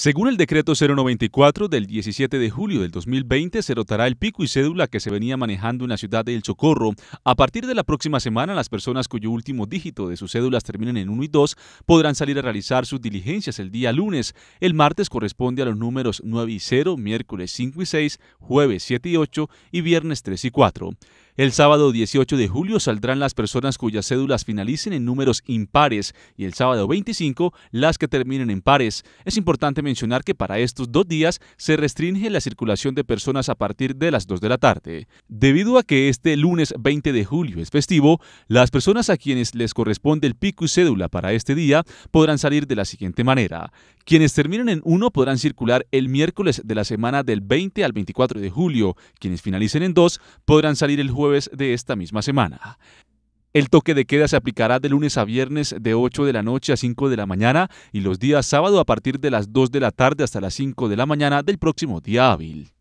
Según el decreto 094 del 17 de julio del 2020, se rotará el pico y cédula que se venía manejando en la ciudad de El Socorro. A partir de la próxima semana, las personas cuyo último dígito de sus cédulas terminen en 1 y 2 podrán salir a realizar sus diligencias el día lunes. El martes corresponde a los números 9 y 0, miércoles 5 y 6, jueves 7 y 8 y viernes 3 y 4. El sábado 18 de julio saldrán las personas cuyas cédulas finalicen en números impares y el sábado 25 las que terminen en pares. Es importante mencionar que para estos dos días se restringe la circulación de personas a partir de las 2 de la tarde. Debido a que este lunes 20 de julio es festivo, las personas a quienes les corresponde el pico y cédula para este día podrán salir de la siguiente manera. Quienes terminen en 1 podrán circular el miércoles de la semana del 20 al 24 de julio, quienes finalicen en 2 podrán salir el jueves de esta misma semana. El toque de queda se aplicará de lunes a viernes de 8 de la noche a 5 de la mañana y los días sábado a partir de las 2 de la tarde hasta las 5 de la mañana del próximo día hábil.